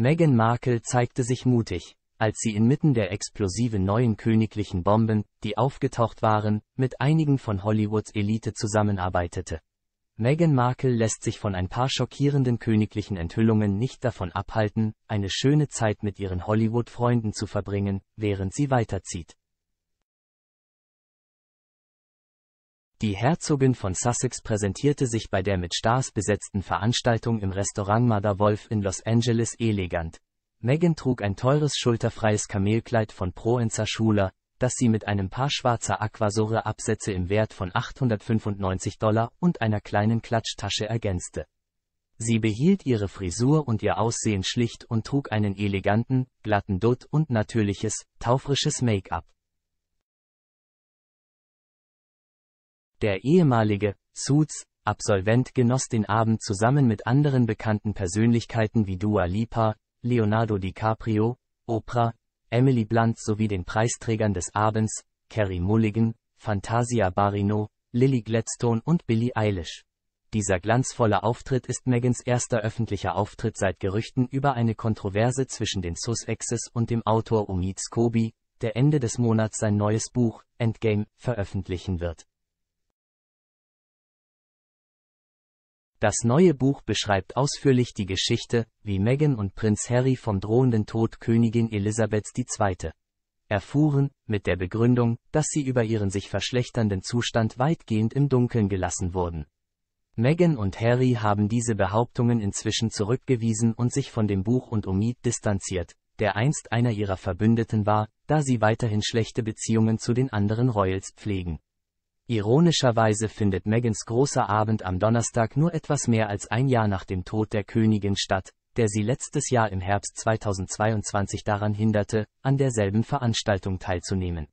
Meghan Markle zeigte sich mutig, als sie inmitten der explosiven neuen königlichen Bomben, die aufgetaucht waren, mit einigen von Hollywoods Elite zusammenarbeitete. Meghan Markle lässt sich von ein paar schockierenden königlichen Enthüllungen nicht davon abhalten, eine schöne Zeit mit ihren Hollywood-Freunden zu verbringen, während sie weiterzieht. Die Herzogin von Sussex präsentierte sich bei der mit Stars besetzten Veranstaltung im Restaurant Mother Wolf in Los Angeles elegant. Meghan trug ein teures schulterfreies Kamelkleid von Proenza Schuler, das sie mit einem Paar schwarzer Aquasore-Absätze im Wert von 895 Dollar und einer kleinen Klatschtasche ergänzte. Sie behielt ihre Frisur und ihr Aussehen schlicht und trug einen eleganten, glatten Dutt und natürliches, taufrisches Make-up. Der ehemalige Suits Absolvent genoss den Abend zusammen mit anderen bekannten Persönlichkeiten wie Dua Lipa, Leonardo DiCaprio, Oprah, Emily Blunt sowie den Preisträgern des Abends, Kerry Mulligan, Fantasia Barino, Lily Gladstone und Billie Eilish. Dieser glanzvolle Auftritt ist Megans erster öffentlicher Auftritt seit Gerüchten über eine Kontroverse zwischen den Sussexes und dem Autor Omid Scobie, der Ende des Monats sein neues Buch, Endgame, veröffentlichen wird. Das neue Buch beschreibt ausführlich die Geschichte, wie Meghan und Prinz Harry vom drohenden Tod Königin Elisabeth II. erfuhren, mit der Begründung, dass sie über ihren sich verschlechternden Zustand weitgehend im Dunkeln gelassen wurden. Meghan und Harry haben diese Behauptungen inzwischen zurückgewiesen und sich von dem Buch und Omid distanziert, der einst einer ihrer Verbündeten war, da sie weiterhin schlechte Beziehungen zu den anderen Royals pflegen. Ironischerweise findet Megans großer Abend am Donnerstag nur etwas mehr als ein Jahr nach dem Tod der Königin statt, der sie letztes Jahr im Herbst 2022 daran hinderte, an derselben Veranstaltung teilzunehmen.